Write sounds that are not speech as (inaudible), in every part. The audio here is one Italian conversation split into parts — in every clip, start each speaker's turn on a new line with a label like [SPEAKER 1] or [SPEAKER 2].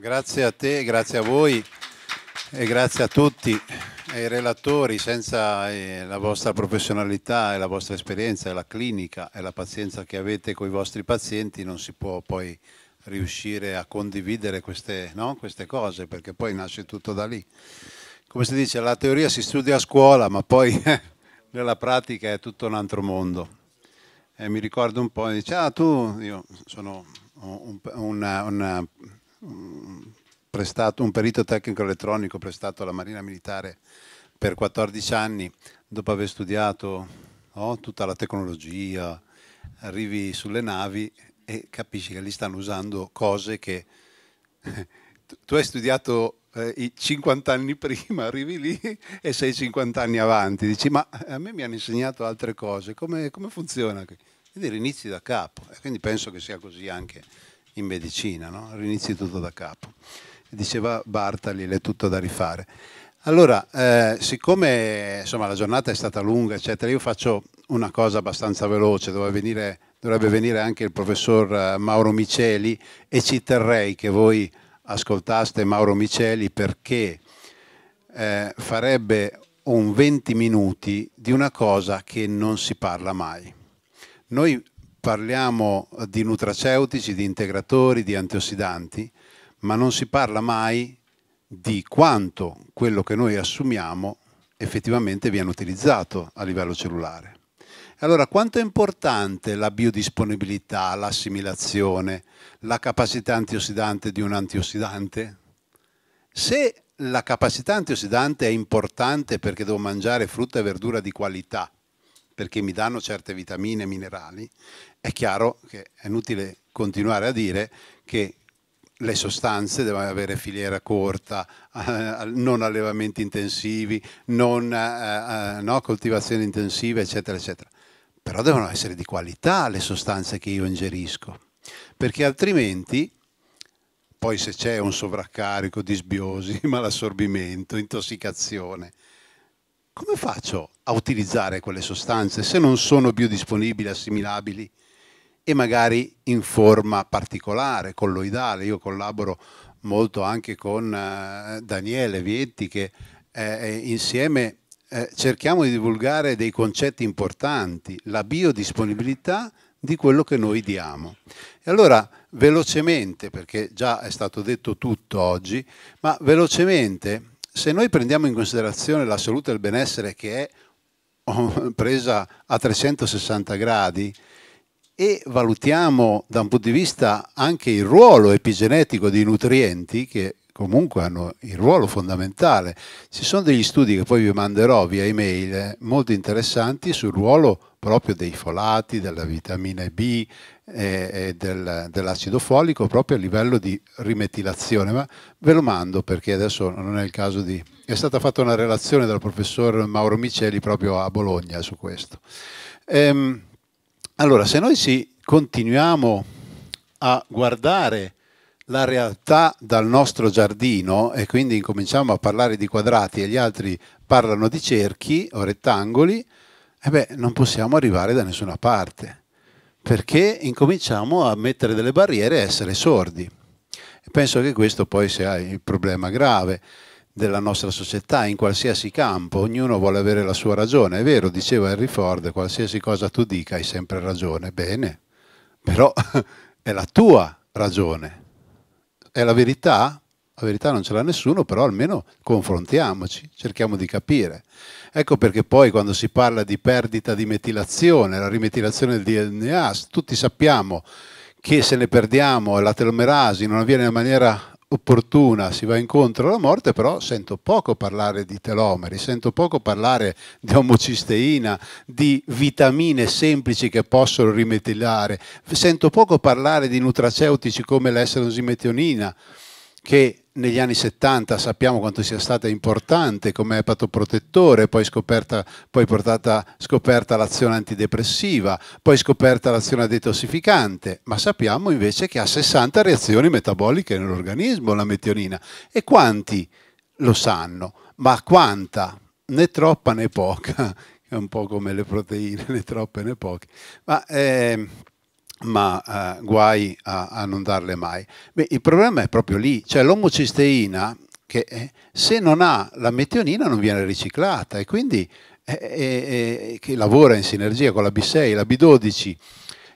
[SPEAKER 1] Grazie a te, grazie a voi e grazie a tutti e i relatori. Senza eh, la vostra professionalità e la vostra esperienza e la clinica e la pazienza che avete con i vostri pazienti non si può poi riuscire a condividere queste, no? queste cose perché poi nasce tutto da lì. Come si dice, la teoria si studia a scuola ma poi (laughs) nella pratica è tutto un altro mondo. E mi ricordo un po', dice, ah tu, io sono un, un, un Mm, prestato, un perito tecnico elettronico prestato alla Marina Militare per 14 anni, dopo aver studiato no, tutta la tecnologia, arrivi sulle navi e capisci che lì stanno usando cose che (laughs) tu hai studiato eh, i 50 anni prima, arrivi lì e sei 50 anni avanti, dici ma eh, a me mi hanno insegnato altre cose, come, come funziona qui? Quindi rinizi da capo e quindi penso che sia così anche in medicina, no? rinizi tutto da capo. Diceva Bartali, è tutto da rifare. Allora, eh, siccome insomma, la giornata è stata lunga, eccetera, io faccio una cosa abbastanza veloce, venire, dovrebbe venire anche il professor eh, Mauro Miceli e ci terrei che voi ascoltaste Mauro Miceli perché eh, farebbe un 20 minuti di una cosa che non si parla mai. Noi parliamo eh, di nutraceutici, di integratori, di antiossidanti, ma non si parla mai di quanto quello che noi assumiamo effettivamente viene utilizzato a livello cellulare. Allora, quanto è importante la biodisponibilità, l'assimilazione, la capacità antiossidante di un antiossidante? Se la capacità antiossidante è importante perché devo mangiare frutta e verdura di qualità, perché mi danno certe vitamine e minerali, è chiaro che è inutile continuare a dire che le sostanze devono avere filiera corta, (laughs) non allevamenti intensivi, non eh, eh, no, coltivazioni intensive, eccetera, eccetera. Però devono essere di qualità le sostanze che io ingerisco, perché altrimenti poi se c'è un sovraccarico, disbiosi, (laughs) malassorbimento, intossicazione, come faccio a utilizzare quelle sostanze se non sono biodisponibili, assimilabili e magari in forma particolare, colloidale? Io collaboro molto anche con eh, Daniele Vietti che eh, eh, insieme eh, cerchiamo di divulgare dei concetti importanti, la biodisponibilità di quello che noi diamo. E allora velocemente, perché già è stato detto tutto oggi, ma velocemente se noi prendiamo in considerazione la salute e il benessere che è (laughs) presa a 360 gradi e valutiamo da un punto di vista anche il ruolo epigenetico dei nutrienti che comunque hanno il ruolo fondamentale. Ci sono degli studi che poi vi manderò via email eh, molto interessanti sul ruolo proprio dei folati, della vitamina B e, e del, dell'acido folico proprio a livello di rimetilazione, ma ve lo mando perché adesso non è il caso di... È stata fatta una relazione dal professor Mauro Miceli proprio a Bologna su questo. Ehm, allora, se noi si continuiamo a guardare la realtà dal nostro giardino e quindi incominciamo a parlare di quadrati e gli altri parlano di cerchi o rettangoli, e eh beh, non possiamo arrivare da nessuna parte, perché incominciamo a mettere delle barriere e essere sordi. penso che questo poi sia il problema grave della nostra società in qualsiasi campo, ognuno vuole avere la sua ragione, è vero, diceva Henry Ford, qualsiasi cosa tu dica hai sempre ragione, bene, però (laughs) è la tua ragione, è la verità? La verità non ce l'ha nessuno, però almeno confrontiamoci, cerchiamo di capire. Ecco perché poi quando si parla di perdita di metilazione, la rimetilazione del DNA, tutti sappiamo che se ne perdiamo la telomerasi non avviene in maniera opportuna, si va incontro alla morte, però sento poco parlare di telomeri, sento poco parlare di omocisteina, di vitamine semplici che possono rimetilare, sento poco parlare di nutraceutici come l'esserosimetionina che negli anni 70 sappiamo quanto sia stata importante come epatoprotettore, poi, scoperta, poi portata, scoperta l'azione antidepressiva, poi scoperta l'azione detossificante, ma sappiamo invece che ha 60 reazioni metaboliche nell'organismo la metionina e quanti lo sanno, ma quanta, né troppa né poca, (laughs) è un po' come le proteine, (laughs) né troppe né poche. Ma, eh, ma eh, guai a, a, non darle mai. Beh, il problema è proprio lì, cioè l'omocisteina che eh, se non ha la metionina non viene riciclata e quindi eh, eh, eh che lavora in sinergia con la B6, la B12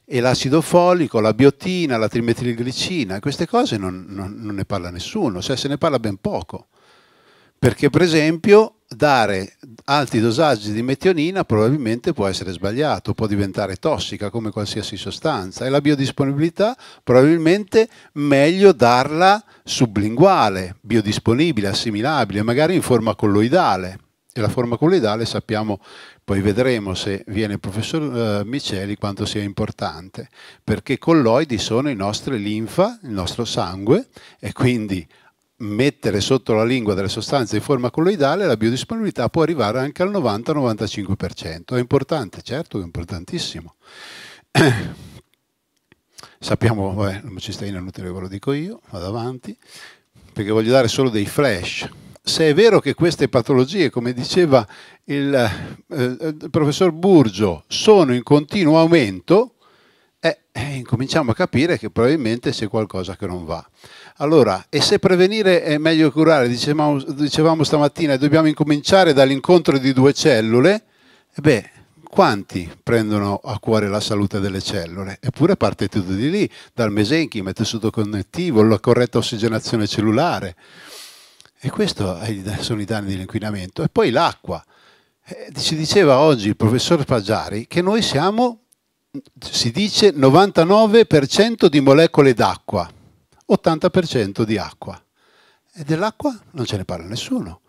[SPEAKER 1] e l'acido folico, la biotina, la trimetilglicina, queste cose non, non, non ne parla nessuno, cioè se ne parla ben poco. Perché per esempio dare alti dosaggi di metionina probabilmente può essere sbagliato, può diventare tossica come qualsiasi sostanza e la biodisponibilità probabilmente meglio darla sublinguale, biodisponibile, assimilabile, magari in forma colloidale. E la forma colloidale sappiamo, poi vedremo se viene il professor eh, Miceli quanto sia importante, perché colloidi sono i nostri linfa, il nostro sangue e quindi mettere sotto la lingua delle sostanze in forma colloidale, la biodisponibilità può arrivare anche al 90-95%. È importante, certo, è importantissimo. (coughs) Sappiamo, vabbè, la cisteina è inutile ve lo dico io, vado avanti, perché voglio dare solo dei flash. Se è vero che queste patologie, come diceva il, eh, eh il professor Burgio, sono in continuo aumento, eh, incominciamo a capire che probabilmente c'è qualcosa che non va. Allora, e se prevenire è meglio curare, dicevamo, dicevamo stamattina, dobbiamo incominciare dall'incontro di due cellule, e eh beh, quanti prendono a cuore la salute delle cellule? Eppure parte tutto di lì, dal mesenchima, il tessuto connettivo, la corretta ossigenazione cellulare. E questi sono i danni dell'inquinamento. E poi l'acqua. Eh, ci diceva oggi il professor Fagiari che noi siamo si dice 99% di molecole d'acqua, 80% di acqua. E dell'acqua non ce ne parla nessuno.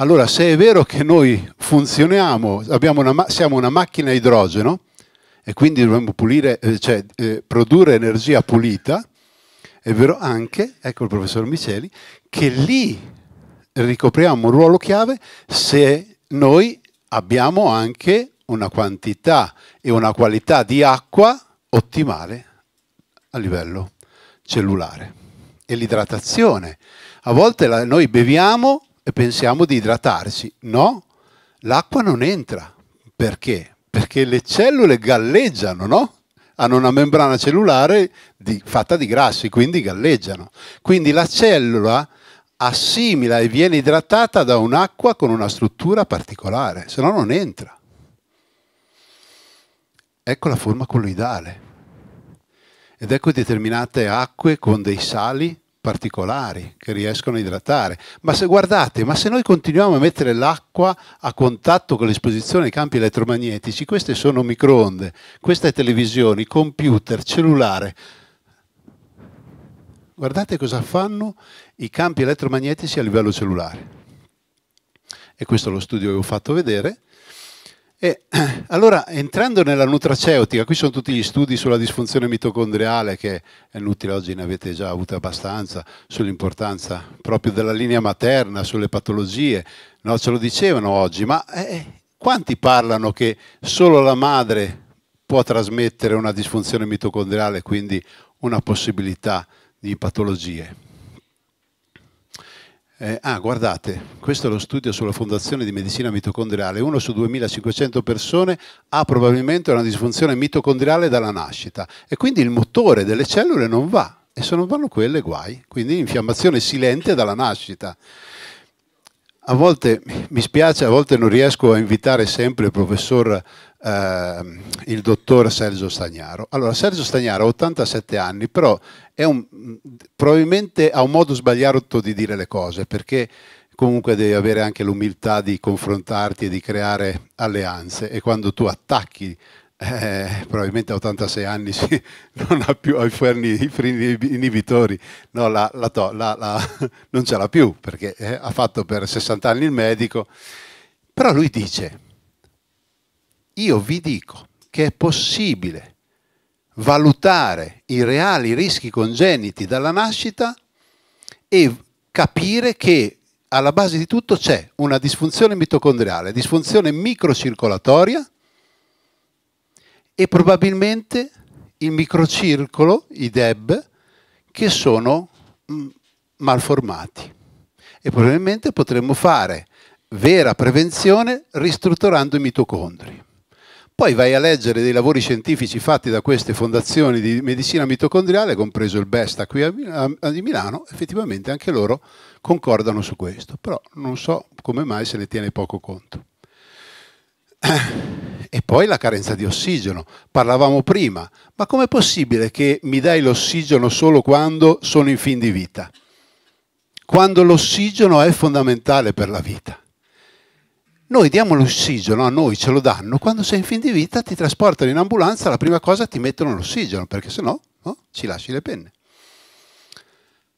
[SPEAKER 1] Allora, se è vero che noi funzioniamo, una, siamo una macchina a idrogeno e quindi dobbiamo pulire, eh, cioè, eh, produrre energia pulita, è vero anche, ecco il professor Miceli, che lì ricopriamo un ruolo chiave se noi abbiamo anche una quantità e una qualità di acqua ottimale a livello cellulare. E l'idratazione. A volte la, noi beviamo e pensiamo di idratarci. No, l'acqua non entra. Perché? Perché le cellule galleggiano, no? Hanno una membrana cellulare di, fatta di grassi, quindi galleggiano. Quindi la cellula assimila e viene idratata da un'acqua con una struttura particolare, se no non entra ecco la forma colloidale. Ed ecco determinate acque con dei sali particolari che riescono a idratare. Ma se guardate, ma se noi continuiamo a mettere l'acqua a contatto con l'esposizione ai campi elettromagnetici, queste sono microonde, queste televisioni, computer, cellulare. Guardate cosa fanno i campi elettromagnetici a livello cellulare. E questo è lo studio che ho fatto vedere e (clears throat) allora, entrando nella nutraceutica, qui sono tutti gli studi sulla disfunzione mitocondriale, che è inutile, oggi ne avete già avuto abbastanza, sull'importanza proprio della linea materna, sulle patologie, no, ce lo dicevano oggi, ma eh, eh quanti parlano che solo la madre può trasmettere una disfunzione mitocondriale, quindi una possibilità di patologie? Eh, ah, guardate, questo è lo studio sulla Fondazione di Medicina Mitocondriale. Uno su 2500 persone ha probabilmente una disfunzione mitocondriale dalla nascita e quindi il motore delle cellule non va e se non vanno quelle guai, quindi infiammazione silente dalla nascita a volte mi spiace, a volte non riesco a invitare sempre il professor, eh, il dottor Sergio Stagnaro. Allora, Sergio Stagnaro ha 87 anni, però è un, probabilmente ha un modo sbagliato di dire le cose, perché comunque devi avere anche l'umiltà di confrontarti e di creare alleanze e quando tu attacchi eh, probabilmente a 86 anni sì, (laughs) non ha più i freni, inibitori, no, la, la, la, (laughs) non ce l'ha più perché eh, ha fatto per 60 anni il medico, però lui dice, io vi dico che è possibile valutare i reali rischi congeniti dalla nascita e capire che alla base di tutto c'è una disfunzione mitocondriale, disfunzione microcircolatoria, e probabilmente il microcircolo, i DEB, che sono mm, malformati. E probabilmente potremmo fare vera prevenzione ristrutturando i mitocondri. Poi vai a leggere dei lavori scientifici fatti da queste fondazioni di medicina mitocondriale, compreso il Besta qui di Milano, effettivamente anche loro concordano su questo, però non so come mai se ne tiene poco conto. (clears throat) E poi la carenza di ossigeno. Parlavamo prima, ma com'è possibile che mi dai l'ossigeno solo quando sono in fin di vita? Quando l'ossigeno è fondamentale per la vita. Noi diamo l'ossigeno a noi, ce lo danno, quando sei in fin di vita ti trasportano in ambulanza, la prima cosa ti mettono l'ossigeno, perché se no, no ci lasci le penne.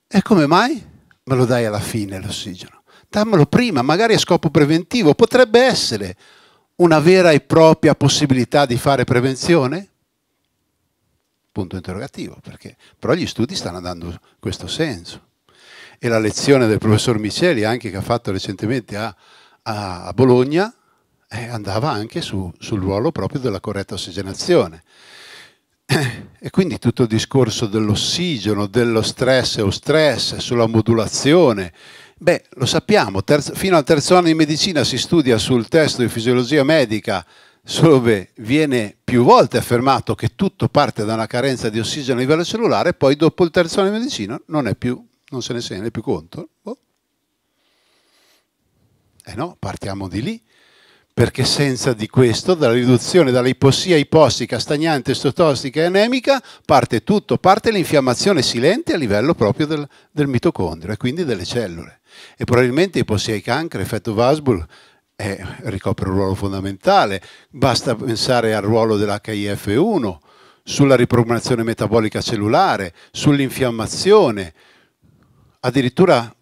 [SPEAKER 1] E come mai? Me lo dai alla fine l'ossigeno. Dammelo prima, magari a scopo preventivo, potrebbe essere una vera e propria possibilità di fare prevenzione? Punto interrogativo, perché però gli studi stanno andando in questo senso. E la lezione del professor Miceli, anche che ha fatto recentemente a, a Bologna, eh, andava anche su, sul ruolo proprio della corretta ossigenazione. (clears throat) E quindi tutto il discorso dell'ossigeno, dello stress e o stress, sulla modulazione, Beh, lo sappiamo, terzo, fino al terzo anno di medicina si studia sul testo di fisiologia medica dove viene più volte affermato che tutto parte da una carenza di ossigeno a livello cellulare, poi dopo il terzo anno di medicina non è più, non se ne tiene più conto. Boh. Eh no, partiamo di lì perché senza di questo, dalla riduzione, dall'ipossia ipossica, stagnante, estotossica e anemica, parte tutto, parte l'infiammazione silente a livello proprio del, del mitocondrio e quindi delle cellule. E probabilmente ipossia e cancro, effetto Vasbul, eh, ricopre un ruolo fondamentale. Basta pensare al ruolo dell'HIF1, sulla riprogrammazione metabolica cellulare, sull'infiammazione, addirittura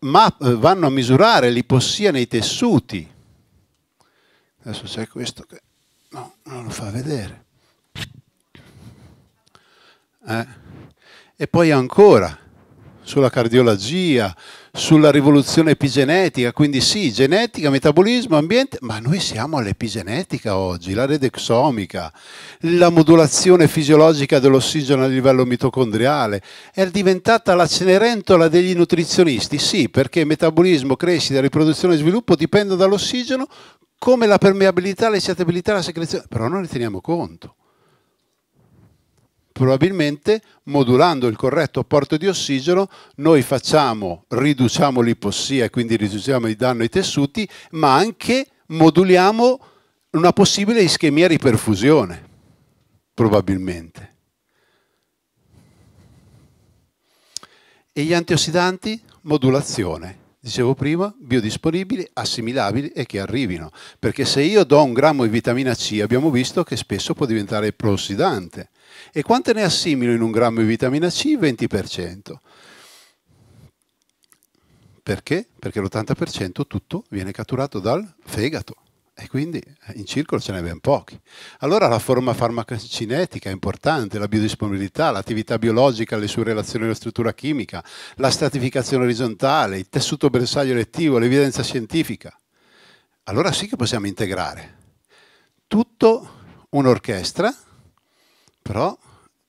[SPEAKER 1] ma vanno a misurare l'ipossia nei tessuti Adesso c'è questo che no, non lo fa vedere. Eh? E poi ancora sulla cardiologia, sulla rivoluzione epigenetica, quindi sì, genetica, metabolismo, ambiente, ma noi siamo all'epigenetica oggi, la rete exomica, la modulazione fisiologica dell'ossigeno a livello mitocondriale, è diventata la cenerentola degli nutrizionisti, sì, perché metabolismo, crescita, riproduzione e sviluppo dipendono dall'ossigeno come la permeabilità, l'esciatabilità, la secrezione, però non ne teniamo conto. Probabilmente modulando il corretto apporto di ossigeno noi facciamo, riduciamo l'ipossia e quindi riduciamo il danno ai tessuti, ma anche moduliamo una possibile ischemia riperfusione, probabilmente. E gli antiossidanti? Modulazione dicevo prima, biodisponibili, assimilabili e che arrivino. Perché se io do un grammo di vitamina C, abbiamo visto che spesso può diventare prossidante. E quante ne assimilo in un grammo di vitamina C? 20%. Perché? Perché l'80% tutto viene catturato dal fegato e quindi eh, in circolo ce ne ben pochi. Allora la forma farmacocinetica è importante, la biodisponibilità, l'attività biologica, le sue relazioni alla struttura chimica, la stratificazione orizzontale, il tessuto bersaglio elettivo, l'evidenza scientifica. Allora sì che possiamo integrare. Tutto un'orchestra, però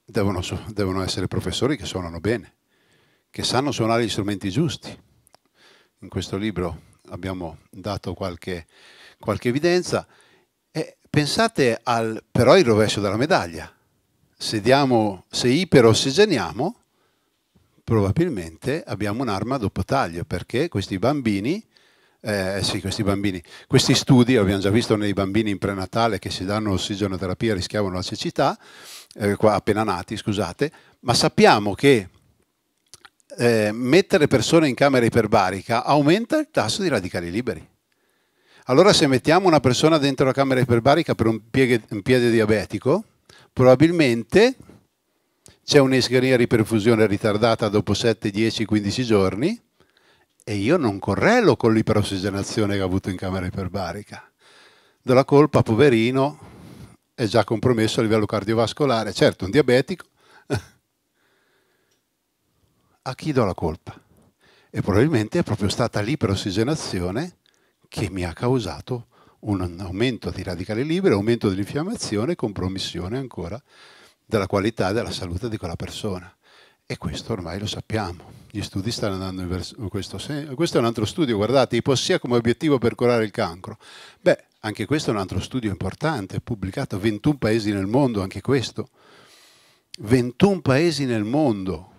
[SPEAKER 1] devono, devono essere professori che suonano bene, che sanno suonare gli strumenti giusti. In questo libro abbiamo dato qualche qualche evidenza. E pensate al, però il rovescio della medaglia. Se, diamo, se iperoossigeniamo, probabilmente abbiamo un'arma a doppio taglio, perché questi bambini eh, sì, questi bambini. Questi studi, abbiamo già visto nei bambini in prenatale che si danno ossigenoterapia rischiavano la cecità, eh, qua, appena nati, scusate, ma sappiamo che eh, mettere persone in camera iperbarica aumenta il tasso di radicali liberi. Allora se mettiamo una persona dentro la camera iperbarica per un, piede, un piede diabetico, probabilmente c'è un'ischemia riperfusione ritardata dopo 7, 10, 15 giorni e io non correlo con l'iperossigenazione che ha avuto in camera iperbarica. Do la colpa, poverino, è già compromesso a livello cardiovascolare. Certo, un diabetico. (laughs) a chi do la colpa? E probabilmente è proprio stata l'iperossigenazione che mi ha causato un aumento di radicali liberi, aumento dell'infiammazione e compromissione ancora della qualità e della salute di quella persona. E questo ormai lo sappiamo. Gli studi stanno andando in, questo senso. Questo è un altro studio, guardate, ipossia come obiettivo per curare il cancro. Beh, anche questo è un altro studio importante, pubblicato 21 paesi nel mondo, anche questo. 21 paesi nel mondo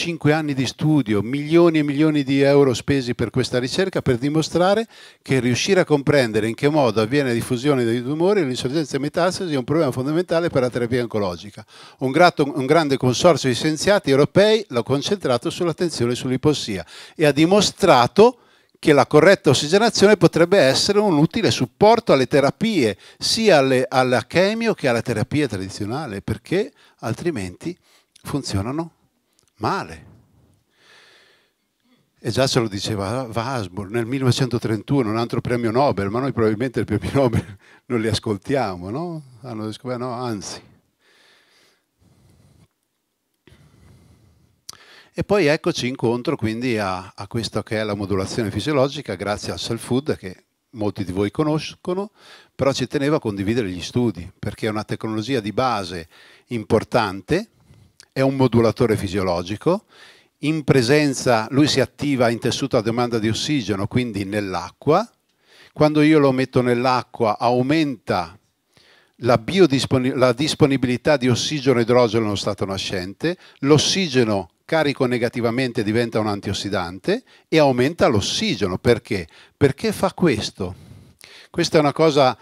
[SPEAKER 1] Cinque anni di studio, milioni e milioni di euro spesi per questa ricerca per dimostrare che riuscire a comprendere in che modo avviene la diffusione dei tumori e l'insorgenza di metastasi è un problema fondamentale per la terapia oncologica. Un, grato, un grande consorzio di scienziati europei l'ha concentrato sull'attenzione sull'ipossia e ha dimostrato che la corretta ossigenazione potrebbe essere un utile supporto alle terapie, sia alle, alla chemio che alla terapia tradizionale, perché altrimenti funzionano male. E già se lo diceva Vasbor nel 1931, un altro premio Nobel, ma noi probabilmente i premi Nobel (laughs) non li ascoltiamo, no? Hanno descoperto, no, anzi. E poi eccoci incontro quindi a, a questa che è la modulazione fisiologica, grazie al self-food che molti di voi conoscono, però ci tenevo a condividere gli studi, perché è una tecnologia di base importante, è un modulatore fisiologico, in presenza lui si attiva in tessuto a domanda di ossigeno, quindi nell'acqua. Quando io lo metto nell'acqua aumenta la, la disponibilità di ossigeno e idrogeno nello stato nascente, l'ossigeno carico negativamente diventa un antiossidante e aumenta l'ossigeno. Perché? Perché fa questo. Questa è una cosa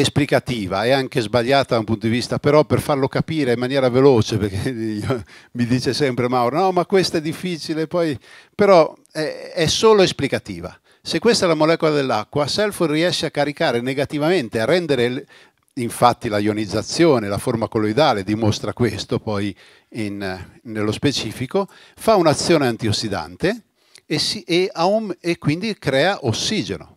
[SPEAKER 1] esplicativa, è anche sbagliata da un punto di vista, però per farlo capire in maniera veloce, perché (laughs) mi dice sempre Mauro, no ma questo è difficile, poi... però è, è solo esplicativa. Se questa è la molecola dell'acqua, Selford riesce a caricare negativamente, a rendere il, Infatti la ionizzazione, la forma colloidale dimostra questo poi in, nello specifico, fa un'azione antiossidante e, si, e, e quindi crea ossigeno.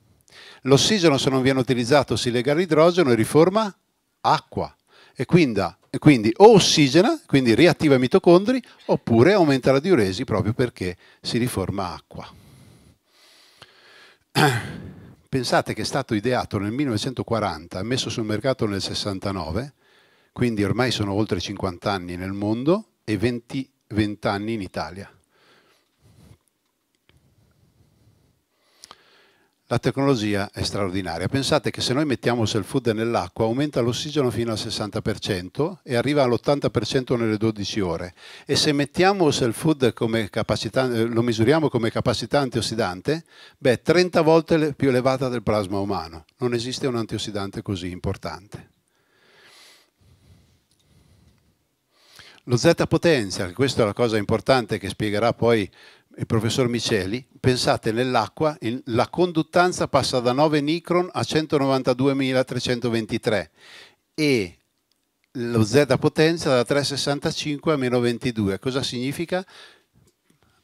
[SPEAKER 1] L'ossigeno se non viene utilizzato si lega all'idrogeno e riforma acqua. E quindi, e quindi o ossigena, quindi riattiva i mitocondri, oppure aumenta la diuresi proprio perché si riforma acqua. (clears throat) Pensate che è stato ideato nel 1940, messo sul mercato nel 69, quindi ormai sono oltre 50 anni nel mondo e 20, 20 anni in Italia. La tecnologia è straordinaria. Pensate che se noi mettiamo self-food nell'acqua aumenta l'ossigeno fino al 60% e arriva all'80% nelle 12 ore. E se mettiamo self-food come capacità, lo misuriamo come capacità antiossidante, beh, 30 volte più elevata del plasma umano. Non esiste un antiossidante così importante. Lo Z potenzial, questa è la cosa importante che spiegherà poi il professor Miceli, pensate nell'acqua, la conduttanza passa da 9 micron a 192.323 e lo Z potenza da 365 a meno 22. Cosa significa?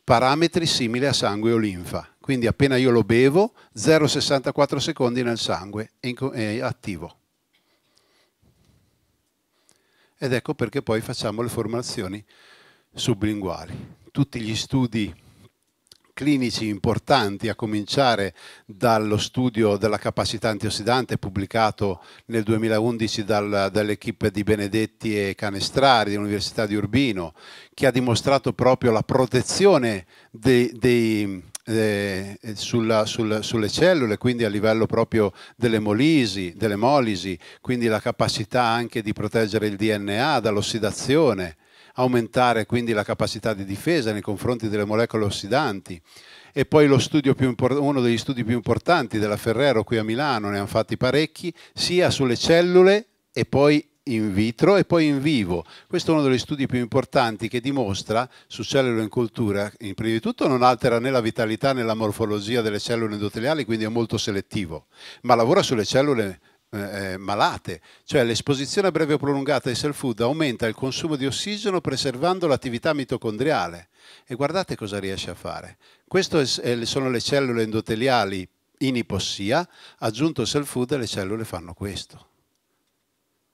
[SPEAKER 1] Parametri simili a sangue o linfa. Quindi appena io lo bevo, 0,64 secondi nel sangue è attivo. Ed ecco perché poi facciamo le formazioni sublinguali. Tutti gli studi clinici importanti, a cominciare dallo studio della capacità antiossidante pubblicato nel 2011 dal, dall'equipe di Benedetti e Canestrari dell'Università di Urbino, che ha dimostrato proprio la protezione dei, dei eh, sulla, sul, sulle cellule, quindi a livello proprio dell'emolisi, dell'emolisi, quindi la capacità anche di proteggere il DNA dall'ossidazione aumentare quindi la capacità di difesa nei confronti delle molecole ossidanti. E poi uno degli studi più importanti della Ferrero qui a Milano, ne hanno fatti parecchi, sia sulle cellule e poi in vitro e poi in vivo. Questo è uno degli studi più importanti che dimostra su cellule in cultura, in prima di tutto non altera né la vitalità né la morfologia delle cellule endoteliali, quindi è molto selettivo, ma lavora sulle cellule eh, eh, malate, cioè l'esposizione a breve o prolungata ai cell food aumenta il consumo di ossigeno preservando l'attività mitocondriale e guardate cosa riesce a fare. Queste sono le cellule endoteliali in ipossia, aggiunto cell food le cellule fanno questo.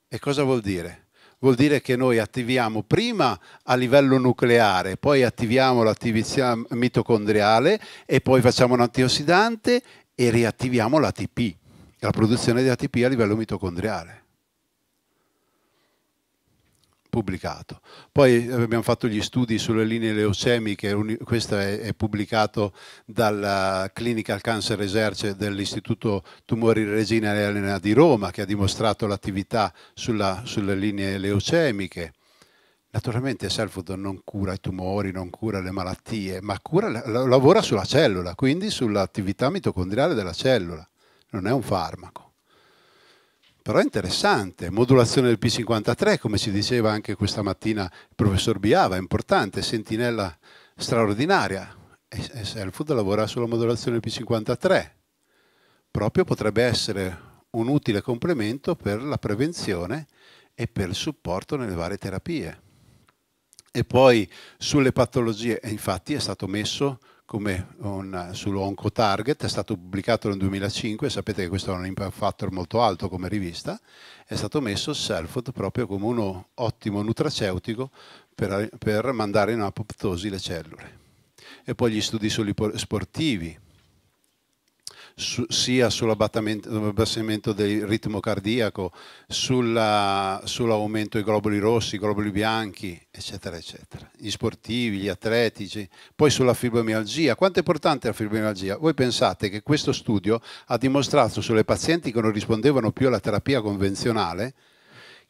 [SPEAKER 1] E cosa vuol dire? Vuol dire che noi attiviamo prima a livello nucleare, poi attiviamo l'attività mitocondriale e poi facciamo un antiossidante e riattiviamo l'ATP la produzione di ATP a livello mitocondriale. Pubblicato. Poi eh, abbiamo fatto gli studi sulle linee leucemiche, questo è, pubblicato dalla Clinical Cancer Research dell'Istituto Tumori Regina Elena di Roma che ha dimostrato l'attività sulle linee leucemiche. Naturalmente Selfodon non cura i tumori, non cura le malattie, ma cura, lavora sulla cellula, quindi sull'attività mitocondriale della cellula non è un farmaco. Però è interessante, modulazione del P53, come si diceva anche questa mattina il professor Biava, è importante, sentinella straordinaria. E Selfood lavora sulla modulazione del P53. Proprio potrebbe essere un utile complemento per la prevenzione e per il supporto nelle varie terapie. E poi sulle patologie, infatti è stato messo come un, sull'oncotarget, è stato pubblicato nel 2005, sapete che questo ha un impact factor molto alto come rivista, è stato messo Selfod proprio come uno ottimo nutraceutico per, per mandare in apoptosi le cellule. E poi gli studi sportivi, su, sia sull'abbassamento del ritmo cardiaco, sulla, sull'aumento dei globuli rossi, globuli bianchi, eccetera, eccetera. Gli sportivi, gli atletici, poi sulla fibromialgia. Quanto è importante la fibromialgia? Voi pensate che questo studio ha dimostrato sulle pazienti che non rispondevano più alla terapia convenzionale,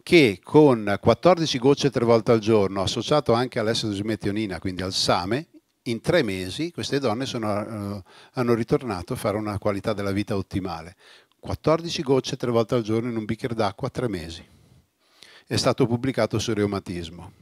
[SPEAKER 1] che con 14 gocce tre volte al giorno, associato anche all'esodosmetionina, quindi al SAME, in tre mesi queste donne sono, eh, hanno ritornato a fare una qualità della vita ottimale. 14 gocce tre volte al giorno in un bicchiere d'acqua, tre mesi. È stato pubblicato sul reumatismo.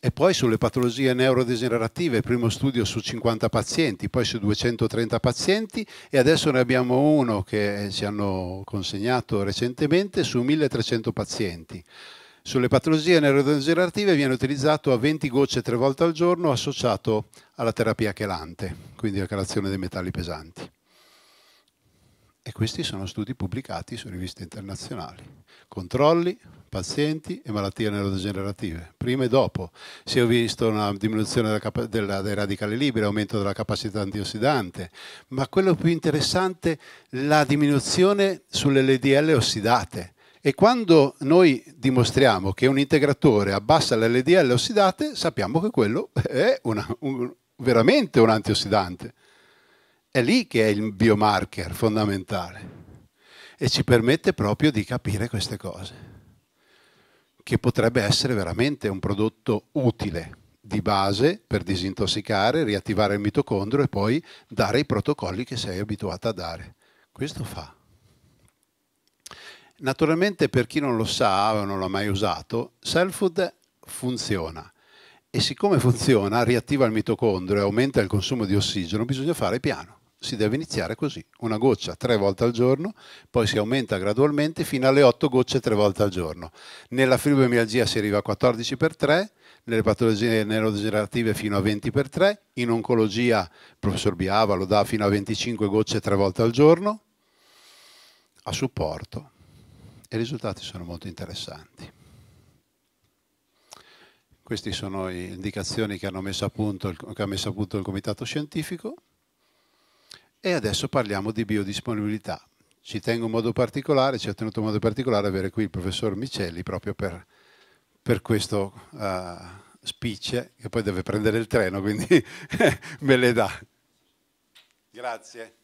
[SPEAKER 1] E poi sulle patologie neurodegenerative, primo studio su 50 pazienti, poi su 230 pazienti e adesso ne abbiamo uno che ci hanno consegnato recentemente su 1300 pazienti sulle patologie neurodegenerative viene utilizzato a 20 gocce tre volte al giorno associato alla terapia chelante, quindi alla creazione dei metalli pesanti. E questi sono studi pubblicati su riviste internazionali. Controlli, pazienti e malattie neurodegenerative, prima e dopo. Si è visto una diminuzione della, della, dei radicali liberi, aumento della capacità antiossidante, ma quello più interessante, la diminuzione sulle LDL ossidate e quando noi dimostriamo che un integratore abbassa le LDL ossidate, sappiamo che quello (laughs) è una, un, veramente un antiossidante. È lì che è il biomarker fondamentale e ci permette proprio di capire queste cose, che potrebbe essere veramente un prodotto utile di base per disintossicare, riattivare il mitocondrio e poi dare i protocolli che sei abituato a dare. Questo fa. Naturalmente per chi non lo sa o non l'ha mai usato, Selfood funziona e siccome funziona, riattiva il mitocondrio e aumenta il consumo di ossigeno, bisogna fare piano. Si deve iniziare così, una goccia tre volte al giorno, poi si aumenta gradualmente fino alle otto gocce tre volte al giorno. Nella fibromialgia si arriva a 14 x 3, nelle patologie neurodegenerative fino a 20 x 3, in oncologia il professor Biava lo dà fino a 25 gocce tre volte al giorno a supporto i risultati sono molto interessanti. Queste sono le indicazioni che, punto, che ha messo a punto il Comitato Scientifico e adesso parliamo di biodisponibilità. Ci tengo in modo particolare, ci ha tenuto in modo particolare avere qui il professor Micelli proprio per, per questo uh, speech che poi deve prendere il treno, quindi (laughs) me le dà. Grazie.